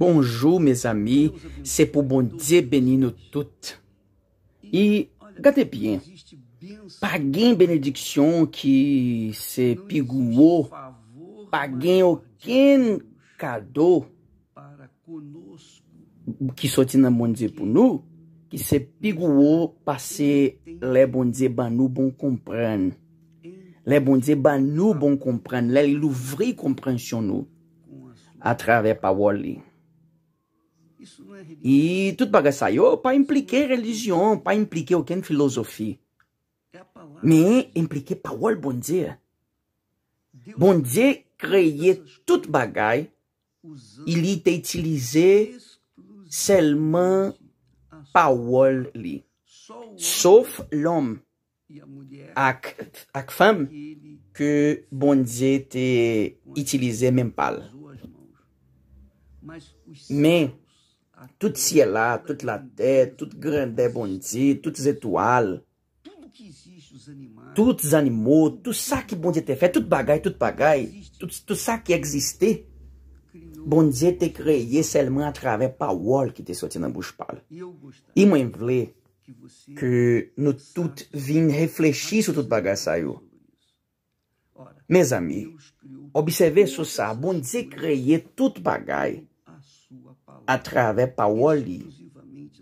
Bonjou, mes amy, se pou bondze benin nou tout. I gade bien, pa gen benediksyon ki se pigou ou, pa gen oken kado ki soti nan bondze pou nou, ki se pigou ou pase le bondze ba nou bon kompren. Le bondze ba nou bon kompren, le louvri komprensyon nou a trave pa wali. I tout bagay sayo, pa implike relijyon, pa implike oken filosofi. Me implike pawol bondye. Bondye kreye tout bagay, ili te itilize selman pawol li. Sof l'om ak fam, ke bondye te itilize men pal. Me... Tout siè la, tout la tè, tout grandè bonzi, tout zè toual, tout zè animò, tout sa ki bonzi te fè, tout bagay, tout bagay, tout sa ki egziste, bonzi te kreye selman atrave pa wol ki te soti nan bouj pal. I mwen vle ke nou tout vin reflechi sou tout bagay sa yo. Mez ami, obseve sou sa, bonzi kreye tout bagay. Atrave pa wali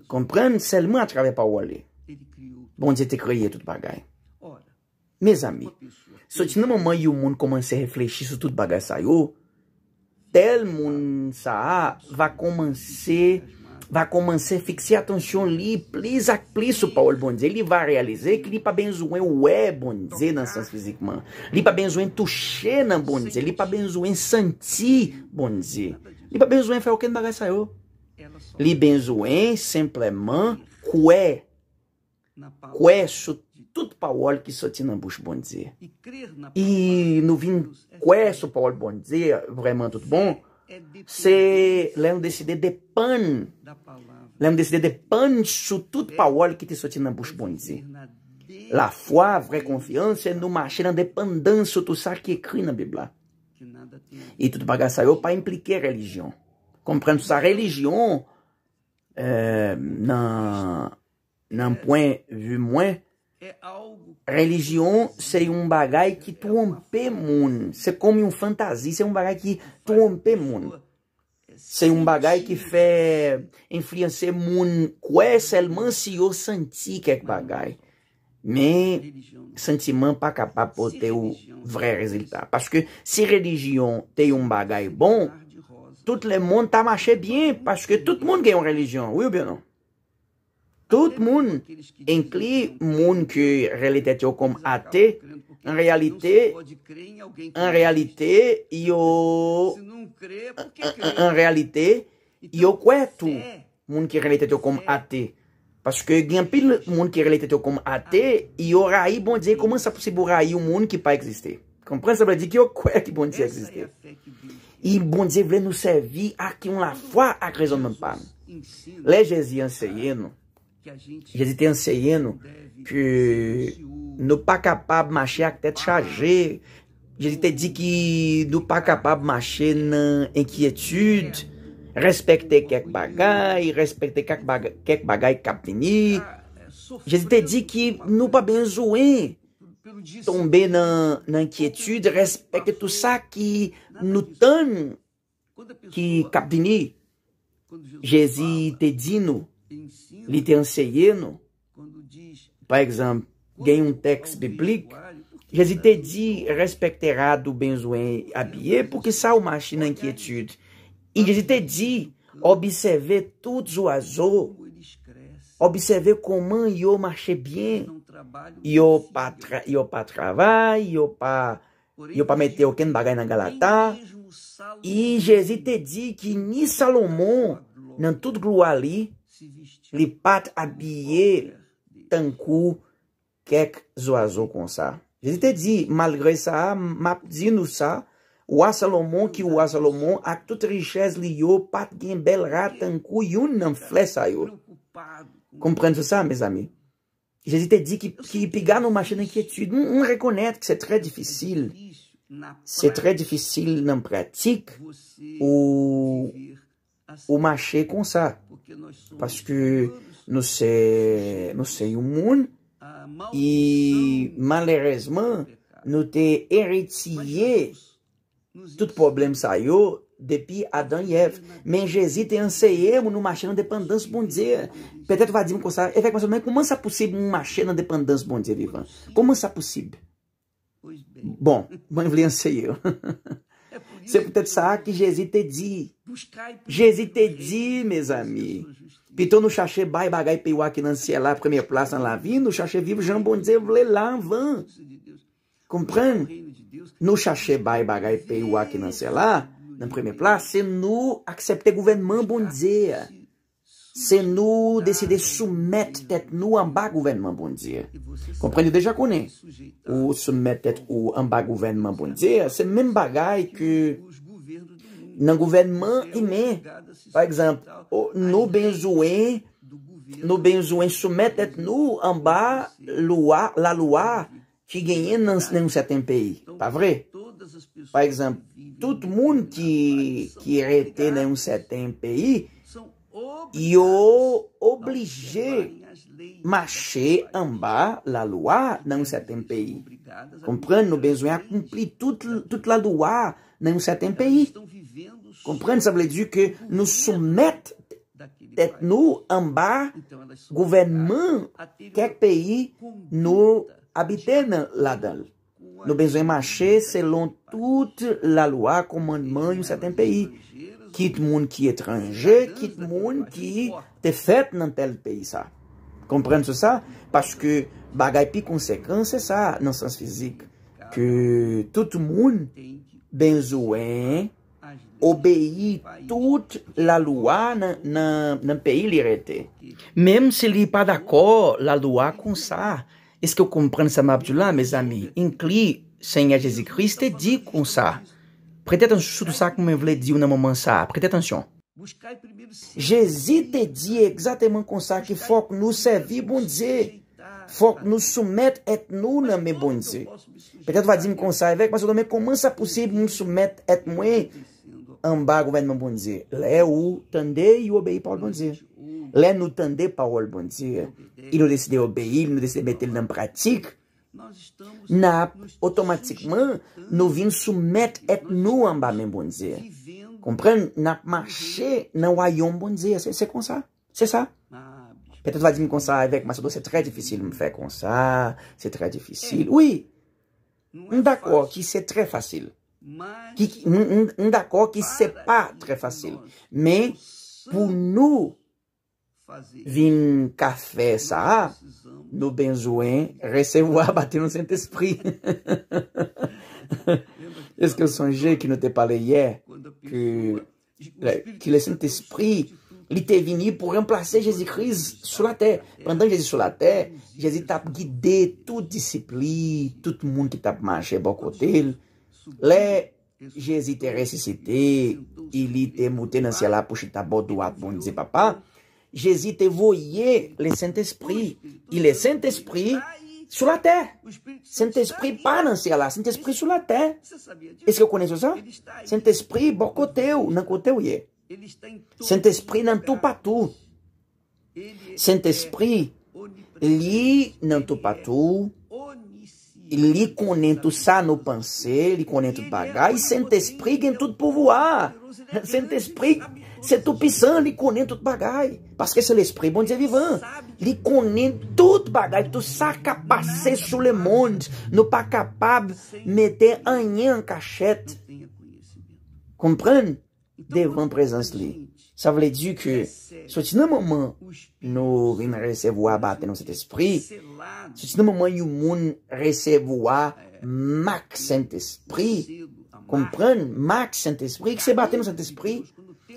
Komprende, selman atrave pa wali Bon, je te kreye tout bagay Me zami Soti nan man yon moun Komanse reflechi sou tout bagay sayo Tel moun sa Va komanse va komanse fikse atansyon li plis ak plis sou pa ol bondze. Li va realize ki li pa benzoen we bondze nan sans fizikman. Li pa benzoen touche nan bondze. Li pa benzoen santi bondze. Li pa benzoen fè oken bagay sayo. Li benzoen sempreman kwe. Kwe sou tout pa ol ki soti nan bouch bondze. I nou vin kwe sou pa ol bondze vreman tout bon. Se lèm deside depan, lèm deside depan sou tout pawol ki te soti nan bouchpon zi. La fwa, vre konfians, se nou mache nan depandan sou tout sa ki ekri nan bibla. E tout baga sa yo pa implike relijyon. Komprende sa relijyon euh, nan pouen vu mwen. E aou. Relijyon se yon bagay ki tou anpe moun. Se kom yon fantazi, se yon bagay ki tou anpe moun. Se yon bagay ki fe enfliyansye moun kwe selman si yo senti kek bagay. Men sentiman pa kapapote ou vre rezultat. Paske si relijyon te yon bagay bon, tout le moun ta mache bien paske tout moun gen yon relijyon. Ouye ou bien non? Tout moun enkli moun ki relitet yo kom ate, en realite yo kwe tou moun ki relitet yo kom ate. Paske gen pil moun ki relitet yo kom ate, yo rayi bon dize, koman sa fosebo rayi yo moun ki pa eksiste? Komprense bla di ki yo kwe ki bon dize eksiste? Bon dize vle nou servi ak ki yon la fwa ak rezon men pan. Lejezi anseyen nou. Jezi te enseyeno ki nou pa kapab mache ak tete chaje. Jezi te di ki nou pa kapab mache nan enkyetude. Respekte kek bagay, respekte kek bagay kapvini. Jezi te di ki nou pa ben zoen tombe nan enkyetude. Respekte tout sa ki nou tan ki kapvini. Jezi te di nou. l'italiano, par exemplo, gagne um texto biblique, Jesus te diz respectera du besoin habillé porque que ça marche en inquiétude. te diz observer tudo o oiseaux, observer como eu marchei bien. É eu pa pas eu ils n'ont pas e eu pa meter o Ken Bagai na Galatá. E Jesus te diz que ni Salomão, não tudo glua ali, Li pat abye tankou kek zo azo konsa. Je zite di, malgre sa, map zinou sa, Ouwa Salomon ki Ouwa Salomon ak tout richez li yo pat gen bel rat tankou yon nan flesa yo. Komprende sa, me zami? Je zite di ki ipigan ou mache nankietude. Mwen rekonet ki se tre difisil nan pratik ou mache konsa. Paske nou se yon moun e malerezman nou te eret siye tout problem sa yo depi Adan Yev. Men jezite anseye moun nou mache nan depan danse bondze. Petet wadim konsa, efek konsa moun, koman sa posib moun mache nan depan danse bondze, koman sa posib? Bon, moun vle anseye yo. Se pou tete sa a ki jezite di. Jezite di, mez ami. Piton nou chache bay bagay peywa ki nan se la premye plas an la vi, nou chache viv jan bondze vle la an van. Kompran? Nou chache bay bagay peywa ki nan se la nan premye plas, se nou aksepte gouvenman bondze a. C'est nous décider ah, soumettre tête nous en bas gouvernement bon Dieu. Comprenez déjà qu'on est. Ou soumettre tête ou en bas gouvernement bon Dieu, c'est même bagaille que dans gouvernement aimé. Par exemple, nous besoin nous besoin soumettre tête nous en bas loi, la loi qui gagne dans, dans certains pays. Pas vrai? Par exemple, tout le monde qui, qui est resté dans un certain pays, Yo oblige mache anba la lwa nan yon saten peyi. Komprende, nou bezwen akompli tout la lwa nan yon saten peyi. Komprende, sa vle di ki nou soumet tèt nou anba gouvenman kèk peyi nou abiten la dal. Nou bezwen mache selon tout la lwa kommanman yon saten peyi. quitte monde qui est étranger, quitte monde qui est fait dans tel pays ça. Comprenez ça? Parce que bagay pi conséquence c'est ça, dans le sens physique. Que tout le moun benzoin obéit toute la loi dans le pays l'irrité. Même s'il n'est pas d'accord la loi comme ça. Est-ce que vous comprenez ça, mes amis? Inclus, Seigneur Jésus-Christ dit comme ça. Prete tansyon sou tou sak mwen vle di ou nan mwen man sa ap. Prete tansyon. Je zite di ekzateman kon sa ki fok nou sevi bondze. Fok nou soumet et nou nan mwen bondze. Prete tou va di mwen kon sa evèk mas ou nan mwen koman sa posib mwen soumet et mwen an bago mwen mwen bondze. Le bon ou tende y ou obye pa ou al bondze. Le nou tende pa ou al bondze. Il nou deside obye, il nou deside bete nan pratik. Nap otomatikman nou vin soumet et nou an ba men bonze Komprende, nap um mache nan wayon bonze Se kon sa, se sa Petet va di mi kon sa vek masodo Se tre dificil mi fe kon sa Se tre dificil Oui, nou d'akor ki se tre facil Nou d'akor ki se pa tre facil Men pou nou vin kafe sara, nou benjouen, resem wap ati nou sènt espri. Eske sonje ki nou te pale yè, ki le sènt espri, li te vini pou remplase Jezi Kriz sou la tè. Prendan Jezi sou la tè, Jezi tap gide tout disipli, tout moun ki tap manche bokotil, le Jezi te resisite, li te mute nan sè la pochita bodou ak moun zi papa, Jésus te voyait, le Saint-Esprit. Il est Saint-Esprit sur la terre. Saint-Esprit pas dans là, Saint-Esprit sur la terre. Est-ce que vous connaissez ça? Saint-Esprit, bon côté ou, non côté ou est. Saint-Esprit dans tout tout. Saint-Esprit, lui, pas tout Li konen tou sa nou panse, li konen tout bagay, sen te esprig en tout pou voa. Sen te esprig, se tou pisan, li konen tout bagay. Paske se le esprig bon de ze vivan. Li konen tout bagay, tou sa kapase sou le moun, nou pa kapab meten anyen kachet. Kompran? Devan prezans li. Sa vle di ki, sotine moman nou rin resevou a bate nou sent espri, sotine moman yu moun resevou a mak sent espri, kompren, mak sent espri, kse bate nou sent espri,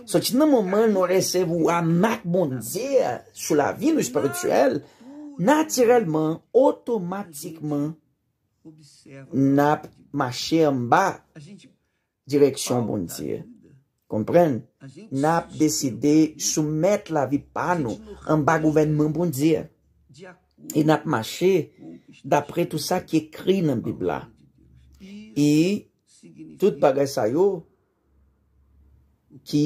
sotine moman nou resevou a mak bondir sou la vi nou spirituel, natirelman, otomatikman, nap mache mba direksyon bondir. kompren, nap deside soumet la vi panou an ba gouvenman bon diye. E nap mache, dapre tout sa ki ekri nan bibla. E tout bagay sayo ki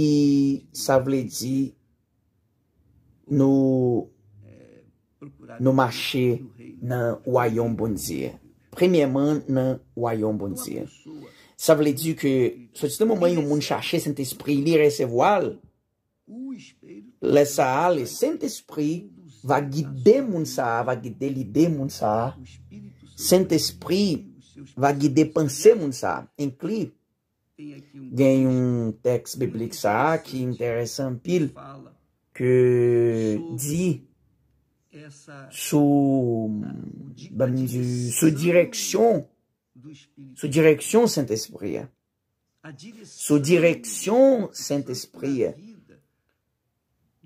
sa vle di nou mache nan wayon bon diye. Premieman nan wayon bon diye. Sa vle di ke, sot se te momen yon moun chache Saint-Esprit li resevo al, le sa al, le Saint-Esprit va guide moun sa al, va guide li de moun sa al. Saint-Esprit va guide panse moun sa al, enkli. Gen yon tekst biblik sa al ki interese anpil, ke di sou direksyon, Sou direksyon Saint-Esprit. Sou direksyon Saint-Esprit.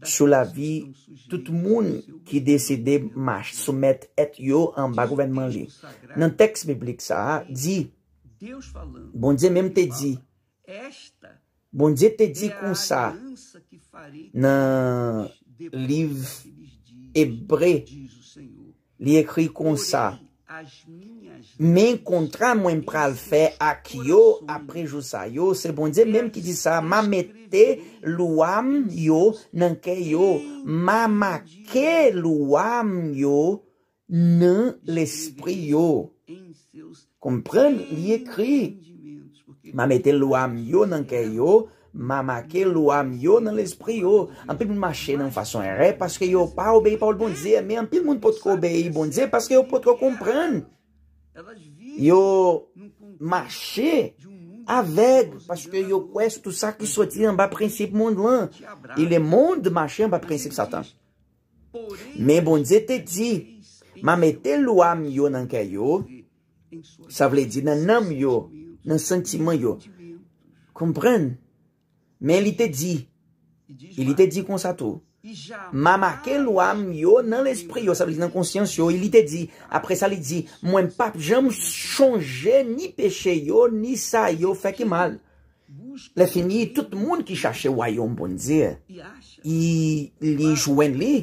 Sou la vi tout moun ki deside mas soumet et yo an bagou venman li. Nan tekst biblik sa, di. Bonze menm te di. Bonze te di kon sa. Nan liv ebre li ekri kon sa. As min. Men kontran mwen pral fe ak yo, aprejousa yo. Se bon dize, menm ki di sa, ma mette louam yo nan ke yo. Ma make louam yo nan l'esprit yo. Komprende? Li ekri. Ma mette louam yo nan ke yo, ma make louam yo nan l'esprit yo. Anpil moun mache nan fason re, paske yo pa obeye pa oul bon dize. Men anpil moun potko obeye bon dize, paske yo potko komprende. yo mache avek, paske yo kwes tout sa ki soti an ba prinsip moun lan, il e moun de mache an ba prinsip satan. Men bon, ze te di, ma mette louam yo nan kè yo, sa vle di nan nanm yo, nan sentiman yo. Kompren? Men li te di, li te di kon sa tou. Ma make louam yo nan l'esprit yo. Sa viz nan konsyans yo. Ilite di. Apre sa li di. Mwen pap jam chonje ni peche yo ni sa yo feke mal. Le fini, bon tout moun ki chache wayon bonzir. I li jwen li.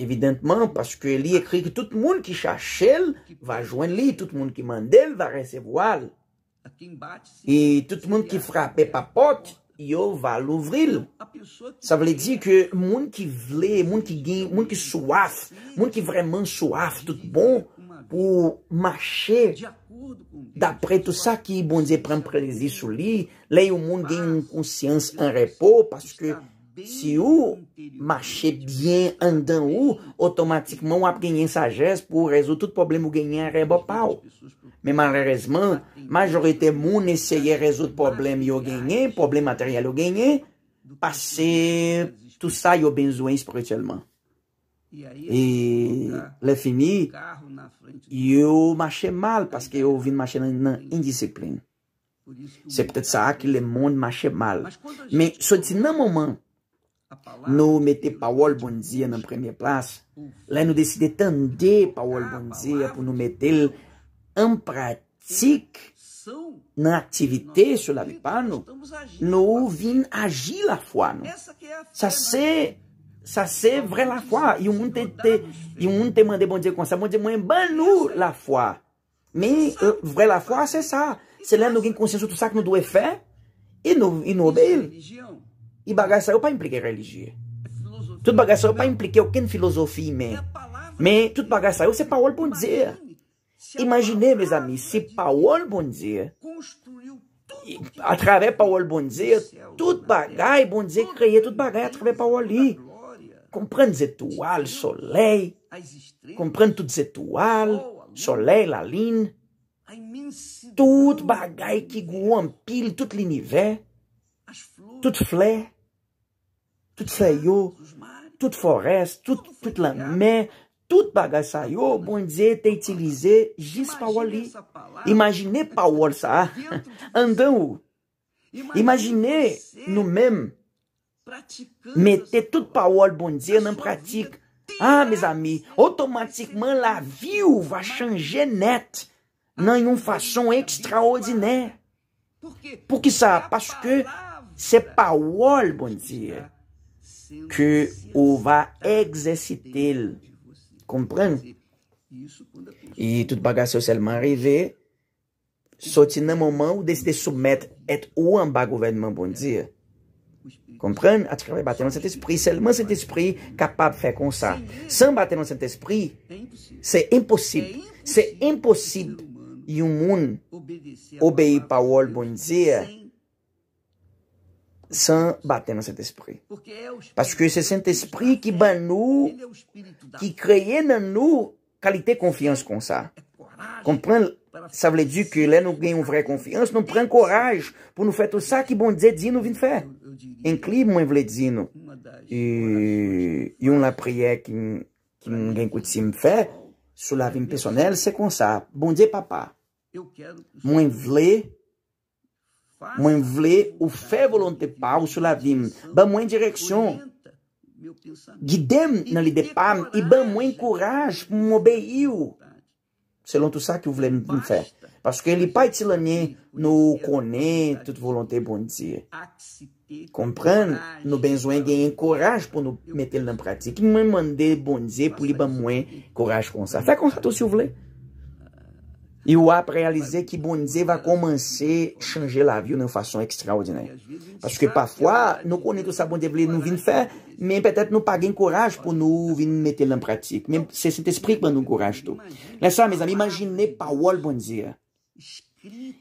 Evidentman, paske li ekri ki tout moun ki chache l, va jwen li. Tout moun ki mandel, va resevo al. I tout moun ki frape papote. yo va louvril. Sa vle di ke moun ki vle, moun ki gen, moun ki souaf, moun ki vreman souaf tout bon, pou mache, dapre tout sa ki bon ze prem prezis sou li, le yo moun gen konsyans an repo, paske si ou, mache bien andan ou, otomatikman wap genyen sa jes pou rezo tout problem ou genyen an repo pa ou. Ou? Men manre rezman, majorete moun eseye rezout problem yo genye, problem materyal yo genye, pase tout sa yo benzoen sprituelman. E le fini, yo mache mal paske yo vin mache nan indiscipline. Se ptet sa a ki le moun mache mal. Men so ti nan mouman nou mette Paol Bondzia nan premye plas, la nou deside tende Paol Bondzia pou nou mette An pratik nan aktivite sou la vipa nou, nou vin agi la fwa nou. Sa se vre la fwa. Yon moun te mande bondye konsa, bondye moun ban nou la fwa. Men vre la fwa se sa. Se lè nou gen konsenso tou sak nou do e fe, e nou be il. I bagay sa yo pa implike religie. Tout bagay sa yo pa implike oken filosofi men. Men tout bagay sa yo se pa ol pon dize ya. Imagine, mes amis, se pa ou al bondze, a trave pa ou al bondze, tout bagay bondze kreye, tout bagay a trave pa ou ali, komprende zetoual, solei, komprende tout zetoual, solei, la lin, tout bagay ki goun anpil, tout l'inive, tout fle, tout seyo, tout fores, tout lamè, tout fle, Tout bagaj sa yo, bon diye, te itilize, jis pa wol li. Imagine pa wol sa. Andan ou. Imagine nou menm. Mete tout pa wol, bon diye, nan pratik. Ha, ah, mes ami, otomatikman la vi ou va chanje net. Nan yon fason ekstraodine. Pouki sa? Pouki sa? Paske se pa wol, bon diye, ke ou va egzesite l. Kompren? E tout bagas yo selman reve, soti nan mouman ou deside soumet et ou an ba govenman bon diye. Kompren? Ati kreve bate nan sent espri, selman sent espri kapab fe kon sa. San bate nan sent espri, se imposib. Se imposib yon moun obeye pa wol bon diye, San bate nan sent espri. Paske se sent espri ki ban nou, ki kreye nan nou, kalite konfians kon sa. Kon pren, sa vle di ki le nou gen yon vre konfians, nou pren koraj pou nou feto sa ki bon de di nou vin fe. En klib mwen vle di nou. E yon la priye ki mwen gen kouti si mwen fe, sou la vin personel, se kon sa. Bon de papa. Mwen vle mwen vle Mwen vle ou fe volante pa ou sou la vim. Ban mwen direksyon. Gidem nan li depan. I ban mwen koraj mwen obe yi ou. Selon tou sa ki ou vle mwen fe. Paske li pa iti lanen nou konen tout volante bonze. Kompran? Nou benzoen genye koraj pou nou metel nan pratik. Mwen mande bonze pou li ban mwen koraj kon sa. Fè konjato si ou vle. I wap realize ki bondye va komanse chanje la vyo nan fason ekstraordinay. Paske pafwa, nou konen tou sa bondye vle nou vin fè, men petèp nou pa gen kouraj pou nou vin metel nan pratik. Men se se te sprik ban nou kouraj tou. Lè sa, mezam, imagine pa wòl bondye.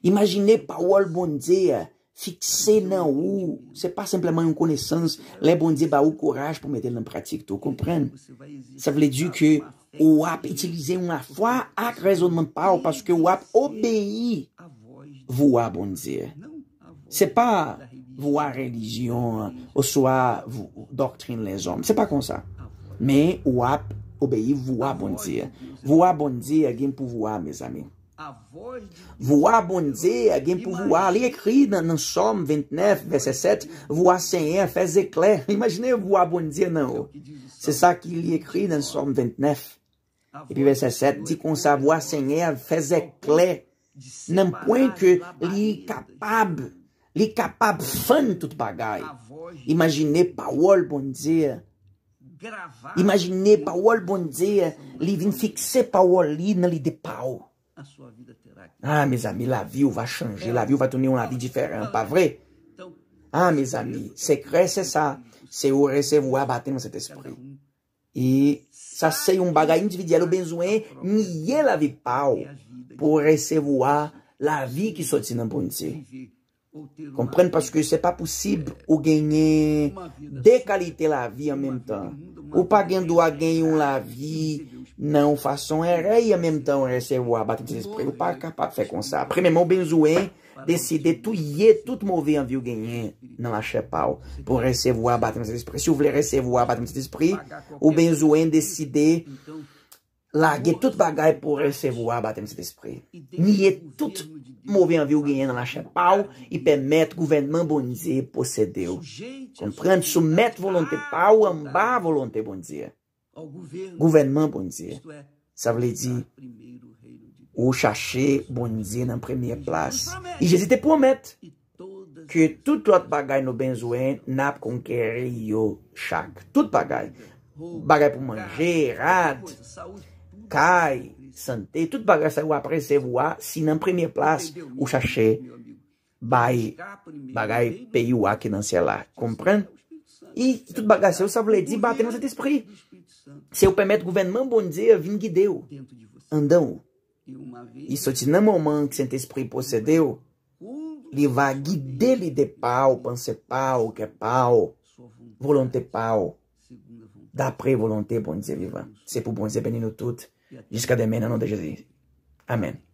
Imagine pa wòl bondye fikse nan wòl. Se pa simplement yon konesans, lè bondye ba wòl kouraj pou metel nan pratik tou. Kompren? Sa vle di ke... Ou ap itilize yon la fwa ak rezonman pa ou paske ou ap obeyi vou a bondi. Se pa vou a relijyon ou so a doktrine les om. Se pa kon sa. Men ou ap obeyi vou a bondi. Vou a bondi agen pou vou a, mez ame. Vou a bondi agen pou vou a. Li ekri nan som 29, verset 7. Vou a senye a feze kler. Imagine vou a bondi nan ou. Se sa ki li ekri nan som 29. Epi ve se set, di kon sa vo a senye a feze kle, nan poen ke li kapab, li kapab fan tout bagay. Imajine pa wol bon diye, imajine pa wol bon diye, li vin fikse pa wol li nan li de pa ou. A, ah, me zami, la vi ou va chanje, la vi ou va toni ou la vi diferan, pa vre? A, me zami, se kre se sa, se ou rese ou abate mwen se te spri. E... sa se yon bagay individyel, ou ben zoen, niye la vi bon pa ou, pou resevo a la vi ki soti nan poun ti. Komprende? Paske se pa posib ou genye de kalite la vi an menm tan. Ou pa gen do a gen yon la vi, nan ou fason eray an menm tan, resevo a batente se pre, ou pa kapap fe kon sa. Premenman, ou ben zoen, Deside tou ye tout mouve anvil genyen nan la chepal. Po resevo a batem se despri. Si ou vle resevo a batem se despri. Ou ben zoen deside. Lagye tout bagay po resevo a batem se despri. Ni ye tout mouve anvil genyen nan la chepal. I pèmèt gouvernement bonize posede ou. Konprant sou mèt volonté pau. An ba volonté bonize. Gouvernement bonize. Sa vle di... Ou chache bonize nan premye plas. I jese te pwomet. Ke tout lot bagay no benzoen nap kon kere yo chak. Tout bagay. Bagay pou manje, rad, kaj, sante. Tout bagay sa yo aprese vo a. Si nan premye plas ou chache bay bagay peyo a ki nan se la. Kompran? I tout bagay se yo sa vle dizi ba tenan se te espri. Se yo pwemet gouvenman bonize vin gide yo. Andan yo. Il sortit na le que Saint-Esprit possédait, possedeu, va guider les de pau, pensar pau, que pau, volonté pau, d'après vontade, bom dizer, viva. Se é pour bon Dieu bénir nous toutes, jusqu'à demain, é au nom de Jesus, Amen.